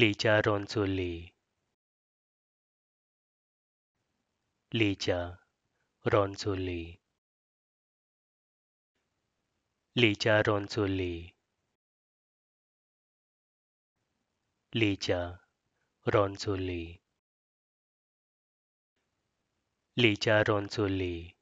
Licha Ronzulli. Licha Ronzulli. Licha Ronzulli. Licha Ronzulli. Licha Ronzulli.